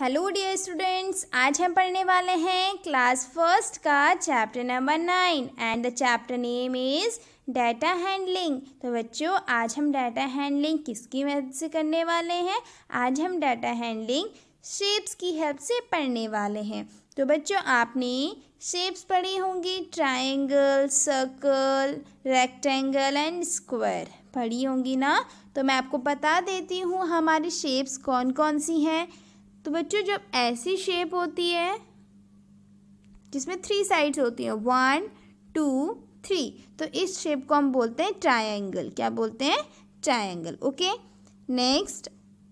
Hello dear students आज हम पढ़ने वाले हैं क्लास फर्स्ट का chapter number nine and the chapter name is data handling तो बच्चों आज हम डाटा हैंडलिंग किसकी मदद से करने वाले हैं आज हम डाटा हैंडलिंग शेप्स की हेल्प से पढ़ने वाले हैं तो बच्चों आपने शेप्स पढ़ी होंगी triangle circle rectangle and square पढ़ी होंगी ना तो मैं आपको बता देती हूँ हमारी शेप्स कौन कौन सी हैं तो बच्चों जब ऐसी शेप होती है जिसमें थ्री साइड्स होती हैं वन टू थ्री तो इस शेप को हम बोलते हैं ट्रायंगल क्या बोलते हैं ट्रायंगल ओके नेक्स्ट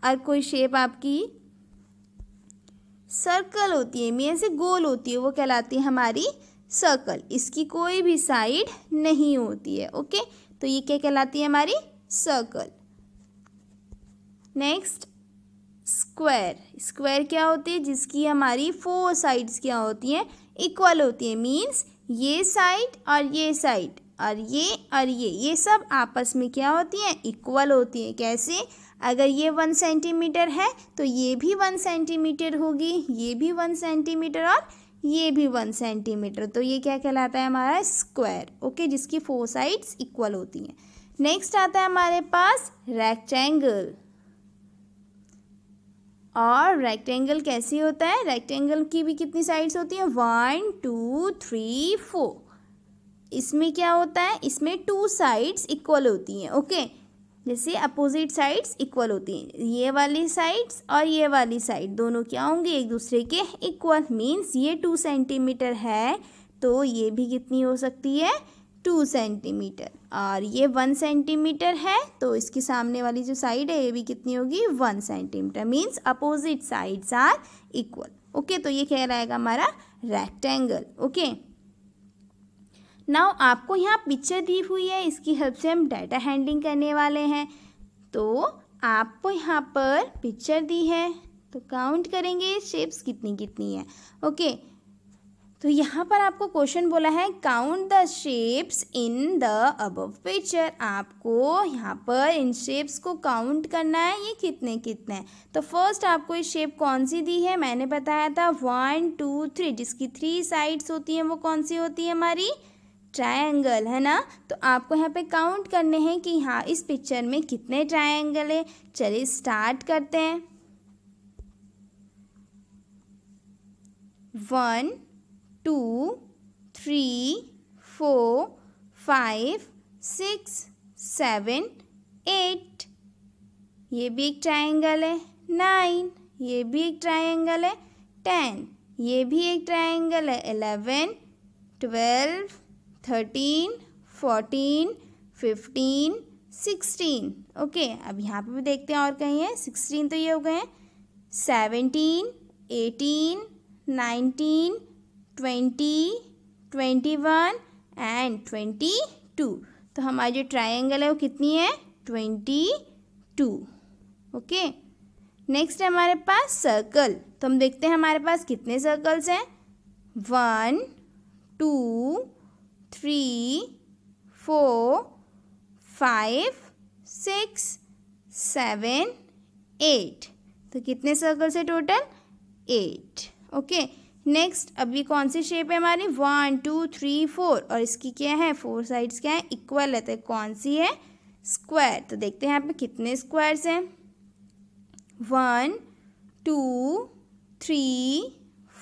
और कोई शेप आपकी सर्कल होती है मीन से गोल होती है वो कहलाती है हमारी सर्कल इसकी कोई भी साइड नहीं होती है ओके तो ये क्या कहलाती है हमारी सर्कल नेक्स्ट स्क्वायर स्क्वायर क्या होती है जिसकी हमारी फोर साइड्स क्या होती हैं इक्वल होती है मीन्स ये साइड और ये साइड और ये और ये ये सब आपस में क्या होती हैं इक्वल होती हैं कैसे अगर ये वन सेंटीमीटर है तो ये भी वन सेंटीमीटर होगी ये भी वन सेंटीमीटर और ये भी वन सेंटीमीटर तो ये क्या कहलाता है हमारा स्क्वायर ओके जिसकी फोर साइड्स इक्वल होती हैं नेक्स्ट आता है हमारे पास रेक्टेंगल और रेक्टेंगल कैसे होता है रेक्टेंगल की भी कितनी साइड्स होती हैं वन टू थ्री फोर इसमें क्या होता है इसमें टू साइड्स इक्वल होती हैं ओके जैसे अपोजिट साइड्स इक्वल होती हैं ये वाली साइड्स और ये वाली साइड दोनों क्या होंगे एक दूसरे के इक्वल मीन्स ये टू सेंटीमीटर है तो ये भी कितनी हो सकती है टू सेंटीमीटर और ये वन सेंटीमीटर है तो इसकी सामने वाली जो साइड है ये भी कितनी होगी one centimetre means opposite sides are equal okay तो ये रहा रहेगा हमारा रेक्टेंगल ओके नाउ आपको यहाँ पिक्चर दी हुई है इसकी हेल्प से हम डाटा हैंडलिंग करने वाले हैं तो आपको यहाँ पर पिक्चर दी है तो काउंट करेंगे शेप्स कितनी कितनी है ओके okay, तो यहाँ पर आपको क्वेश्चन बोला है count the shapes in the above picture आपको यहाँ पर इन शेप्स को काउंट करना है ये कितने कितने हैं तो फर्स्ट आपको ये शेप कौन सी दी है मैंने बताया था वन टू थ्री जिसकी थ्री साइड्स होती हैं वो कौन सी होती है हमारी ट्रायंगल है ना तो आपको यहाँ पे काउंट करने हैं कि हाँ इस पिक्चर में कितने ट्राइंगल है चलिए स्टार्ट करते हैं one two three four five six seven eight ये भी एक ट्राइंगल है नाइन ये भी एक ट्राइंगल है टेन ये भी एक ट्राइंगल है eleven twelve thirteen fourteen fifteen sixteen okay अब यहाँ पे भी देखते हैं और कहीं है सिक्सटीन तो ये हो गए हैं seventeen eighteen nineteen twenty twenty one and twenty two तो हमारी जो ट्राइंगल है वो कितनी है ट्वेंटी टू ओके नेक्स्ट है हमारे पास सर्कल तो हम देखते हैं हमारे पास कितने सर्कल्स हैं one two three four five six seven eight तो कितने सर्कल्स है total eight okay okay. Next अभी कौन सी शेप है हमारी वन टू थ्री फोर और इसकी क्या है फोर साइड्स क्या है इक्वल है तो कौन सी है स्क्वायर तो देखते हैं यहाँ पे कितने स्क्वायर्स हैं one two three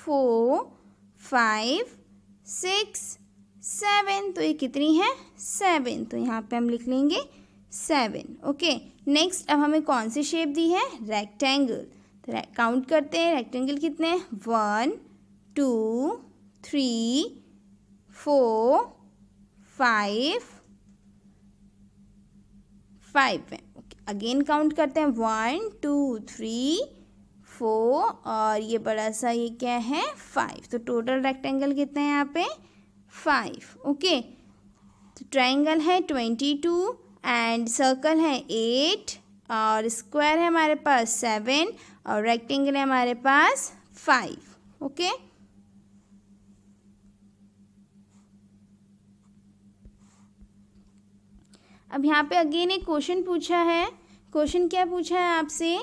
four five six seven तो ये कितनी है सेवन तो यहाँ पे हम लिख लेंगे सेवन ओके नेक्स्ट अब हमें कौन सी शेप दी है रेक्टेंगल तो काउंट करते हैं रेक्टेंगल कितने हैं one two three four five five है ओके अगेन काउंट करते हैं वन टू थ्री फोर और ये बड़ा सा ये क्या है फाइव तो टोटल रेक्टेंगल कितने हैं यहाँ पे फाइव ओके तो ट्राइंगल है ट्वेंटी टू एंड सर्कल है एट और स्क्वायर है हमारे पास सेवन और रेक्टेंगल है हमारे पास फाइव ओके okay? अब यहाँ पे अगेन एक क्वेश्चन पूछा है क्वेश्चन क्या पूछा है आपसे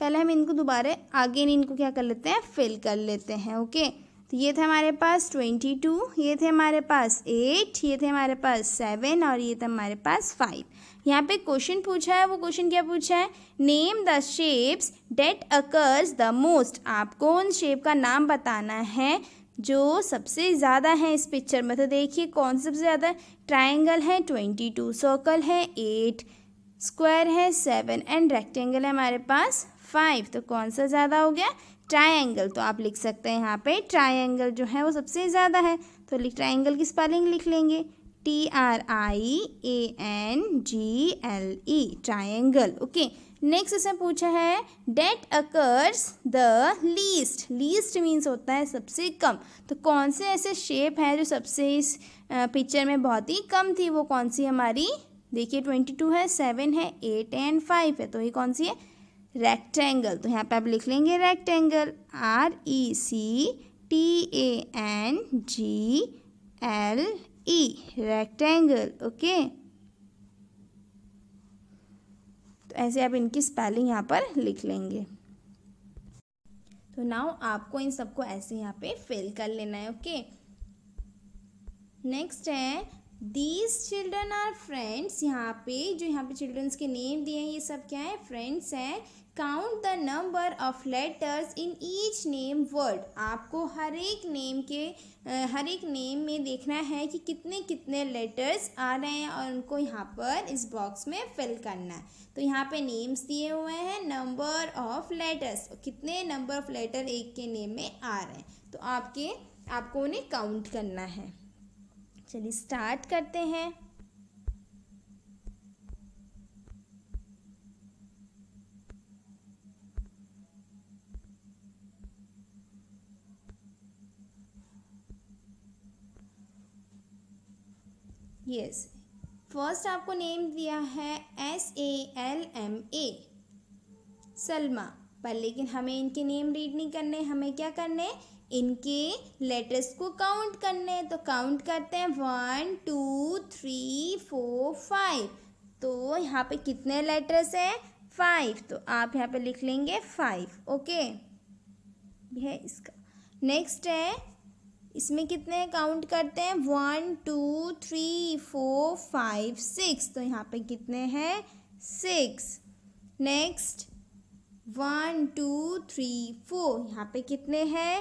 पहले हम इनको दोबारा अगेन इनको क्या कर लेते हैं फिल कर लेते हैं ओके तो ये थे हमारे पास ट्वेंटी टू ये थे हमारे पास एट ये थे हमारे पास सेवन और ये था हमारे पास फाइव यहाँ पे क्वेश्चन पूछा है वो क्वेश्चन क्या पूछा है name the shapes that occurs the most आपको उन शेप का नाम बताना है जो सबसे ज़्यादा हैं इस पिक्चर में तो देखिए कौन सबसे ज़्यादा ट्राइंगल है ट्वेंटी टू सर्कल है एट स्क्वायर है सेवन एंड रेक्टेंगल है हमारे पास फाइव तो कौन सा ज़्यादा हो गया ट्राइंगल तो आप लिख सकते हैं यहाँ पे ट्राइंगल जो है वो सबसे ज़्यादा है तो लिख ट्राइंगल की स्पेलिंग लिख लेंगे T R I A N G L E e, triangle okay next इसमें पूछा है that occurs the least least means होता है सबसे कम तो कौन से ऐसे शेप हैं जो सबसे इस पिक्चर में बहुत ही कम थी वो कौन सी हमारी देखिए ट्वेंटी टू है सेवन है एट एंड फाइव है तो ये कौन सी है रेक्टेंगल तो यहाँ पे आप लिख लेंगे rectangle R E C T A N G L E rectangle okay ऐसे आप इनकी स्पेलिंग यहाँ पर लिख लेंगे तो नाउ आपको इन सबको ऐसे यहाँ पे फिल कर लेना है ओके नेक्स्ट है दीज चिल्ड्रन आर फ्रेंड्स यहाँ पे जो यहाँ पे चिल्ड्रंस के नेम दिए हैं ये सब क्या है फ्रेंड्स हैं count the number of letters in each name word आपको हर एक नेम के हर एक नेम में देखना है कि कितने कितने लेटर्स आ रहे हैं और उनको यहाँ पर इस बॉक्स में फिल करना है तो यहाँ पे नेम्स दिए हुए हैं नंबर ऑफ लेटर्स कितने नंबर ऑफ लेटर एक के नेम में आ रहे हैं तो आपके आपको उन्हें काउंट करना है चलिए स्टार्ट करते हैं यस फर्स्ट आपको नेम दिया है S A L M A Salma पर लेकिन हमें इनके नेम रीड नहीं करने हमें क्या करने इनके लेटर्स को काउंट करने तो काउंट करते हैं one two three four five तो यहाँ पे कितने लेटर्स हैं फाइव तो आप यहाँ पे लिख लेंगे फाइव ओके यह इसका नेक्स्ट है इसमें कितने काउंट करते हैं one two three four five six तो यहाँ पे कितने हैं six next one two three four यहाँ पे कितने हैं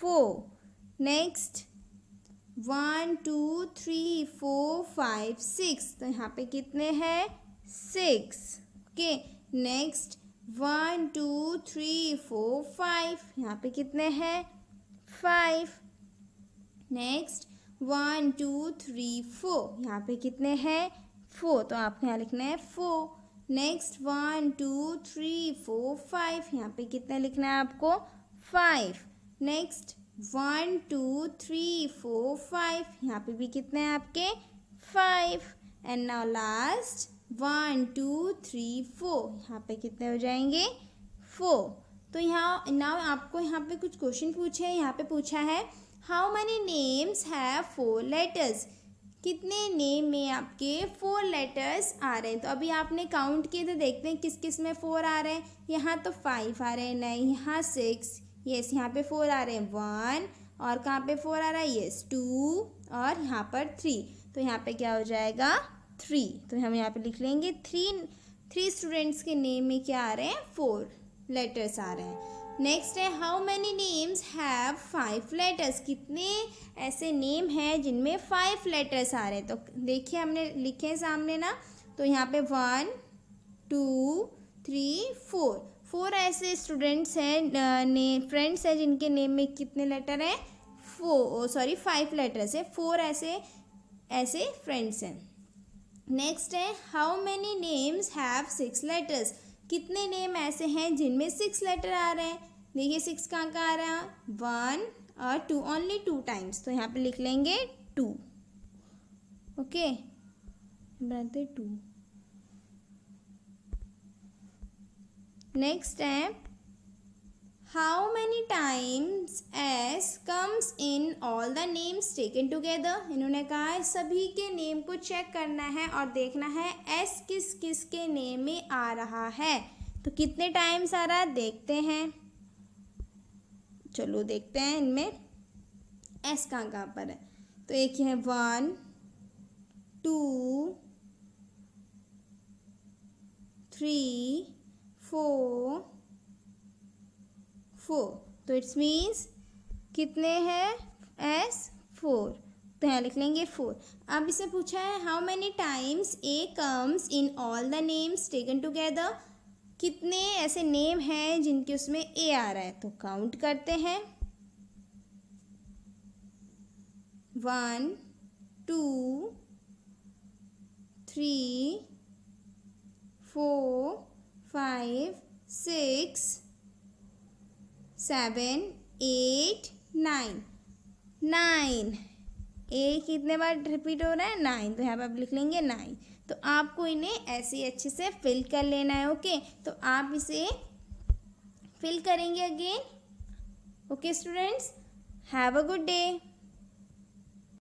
four next one two three four five six तो यहाँ पे कितने हैं six okay next one two three four five यहाँ पे कितने हैं five next one two three four यहाँ पे कितने हैं फोर तो आपको यहाँ लिखना है four next one two three four five यहाँ पे कितने लिखना है आपको five next one two three four five यहाँ पे भी कितने हैं आपके five and now last one two three four यहाँ पे कितने हो जाएंगे फोर तो यहाँ नाउ आपको यहाँ पे कुछ क्वेश्चन पूछे यहाँ पे पूछा है हाउ मनी नेम्स है फोर लेटर्स कितने नेम में आपके फोर लेटर्स आ रहे हैं तो अभी आपने काउंट किए तो देखते हैं किस किस में फोर आ रहे हैं यहाँ तो फाइव आ रहे हैं नहीं यहाँ सिक्स यस यहाँ पे फोर आ रहे हैं वन और कहाँ पे फोर आ रहा है यस टू और यहाँ पर थ्री तो यहाँ पे क्या हो जाएगा थ्री तो हम यहाँ पे लिख लेंगे थ्री थ्री स्टूडेंट्स के नेम में क्या आ रहे हैं फोर लेटर्स आ रहे हैं नेक्स्ट है how many names have five letters कितने ऐसे नेम हैं जिनमें फाइव लेटर्स आ रहे हैं तो देखिए हमने लिखे सामने ना तो यहाँ पे one two three four four ऐसे स्टूडेंट्स हैं ने फ्रेंड्स हैं जिनके नेम में कितने लेटर हैं फोर सॉरी फाइव लेटर्स है फोर ऐसे ऐसे फ्रेंड्स हैं नेक्स्ट है how many names have six letters कितने नेम ऐसे हैं जिनमें सिक्स लेटर आ रहे हैं देखिए सिक्स कहाँ कहाँ आ रहा है वन और टू ओनली टू टाइम्स तो यहाँ पे लिख लेंगे टू ओके बनाते two next step how many times S comes in all the names taken together इन्होंने कहा सभी के नेम को चेक करना है और देखना है एस किस किस के नेम में आ रहा है तो कितने टाइम्स आ रहा है देखते हैं चलो देखते हैं इनमें एस कहाँ कहाँ पर है तो एक है one two three four four तो इट्स मीन्स कितने हैं एस फोर तो यहाँ लिख लेंगे फोर अब इसे पूछा है how many times A comes in all the names taken together कितने ऐसे नेम हैं जिनके उसमें ए आ रहा है तो काउंट करते हैं one two three four five six seven eight nine nine A कितने बार रिपीट हो रहा है नाइन तो यहाँ पर आप लिख लेंगे नाइन तो आपको इन्हें ऐसे ही अच्छे से फिल कर लेना है ओके तो आप इसे फिल करेंगे again okay students have a good day